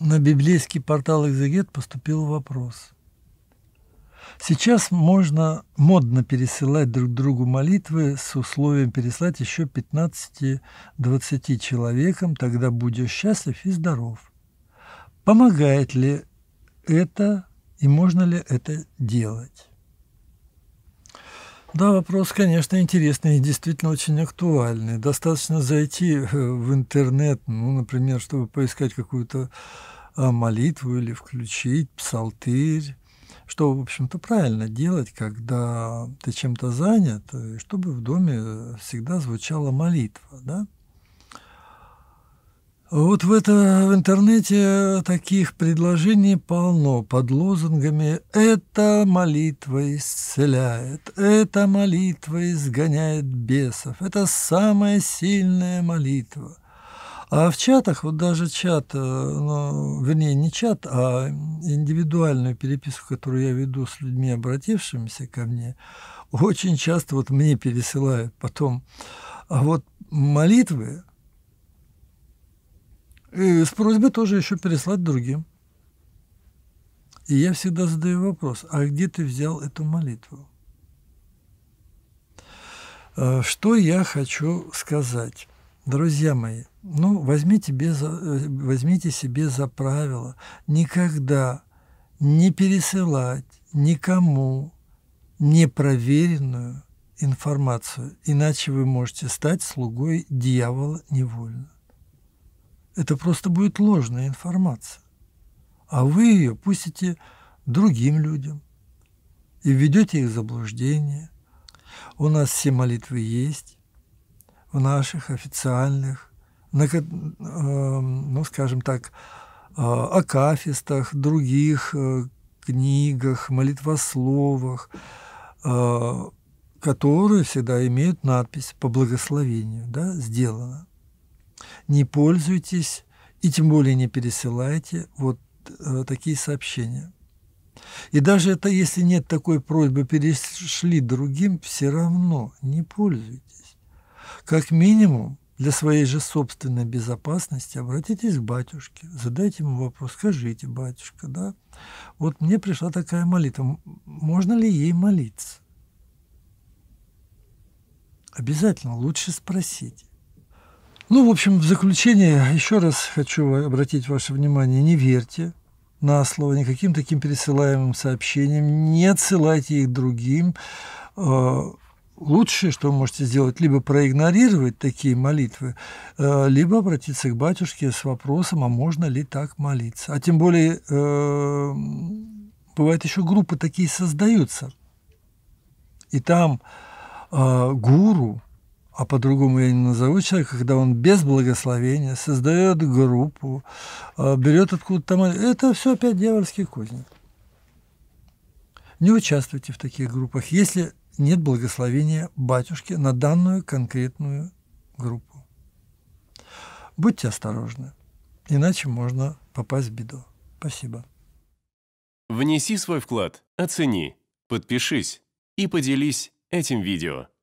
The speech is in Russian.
на библейский портал «Экзегет» поступил вопрос. Сейчас можно модно пересылать друг другу молитвы с условием переслать еще 15-20 человекам, тогда будешь счастлив и здоров. Помогает ли это и можно ли это делать? Да, вопрос, конечно, интересный и действительно очень актуальный. Достаточно зайти э, в интернет, ну, например, чтобы поискать какую-то а, молитву или включить псалтырь, что, в общем-то, правильно делать, когда ты чем-то занят, э, чтобы в доме э, всегда звучала молитва, да? Вот в, это, в интернете таких предложений полно под лозунгами «Эта молитва исцеляет», «Эта молитва изгоняет бесов», «Это самая сильная молитва». А в чатах, вот даже чат, э, ну, вернее, не чат, а индивидуальную переписку, которую я веду с людьми, обратившимися ко мне, очень часто вот мне пересылают потом, а вот молитвы, и с просьбой тоже еще переслать другим. И я всегда задаю вопрос, а где ты взял эту молитву? А, что я хочу сказать? Друзья мои, ну, возьмите, без, э, возьмите себе за правило никогда не пересылать никому непроверенную информацию, иначе вы можете стать слугой дьявола невольно. Это просто будет ложная информация. А вы ее пустите другим людям и введете их в заблуждение. У нас все молитвы есть в наших официальных, на, э, ну, скажем так, э, акафистах, других э, книгах, молитвословах, э, которые всегда имеют надпись по благословению, да, сделано не пользуйтесь и тем более не пересылайте вот э, такие сообщения. И даже это, если нет такой просьбы, перешли другим, все равно не пользуйтесь. Как минимум, для своей же собственной безопасности обратитесь к батюшке, задайте ему вопрос, скажите, батюшка, да, вот мне пришла такая молитва, можно ли ей молиться? Обязательно лучше спросите. Ну, в общем, в заключение еще раз хочу обратить ваше внимание, не верьте на слово никаким таким пересылаемым сообщениям, не отсылайте их другим. А, лучшее, что вы можете сделать, либо проигнорировать такие молитвы, э, либо обратиться к батюшке с вопросом, а можно ли так молиться. А тем более, э, бывает еще группы такие создаются. И там а, гуру – а по-другому я не назову человека, когда он без благословения создает группу, а, берет откуда-то Это все опять дьявольский кузни. Не участвуйте в таких группах, если нет благословения батюшки на данную конкретную группу. Будьте осторожны, иначе можно попасть в беду. Спасибо. Внеси свой вклад, оцени, подпишись и поделись этим видео.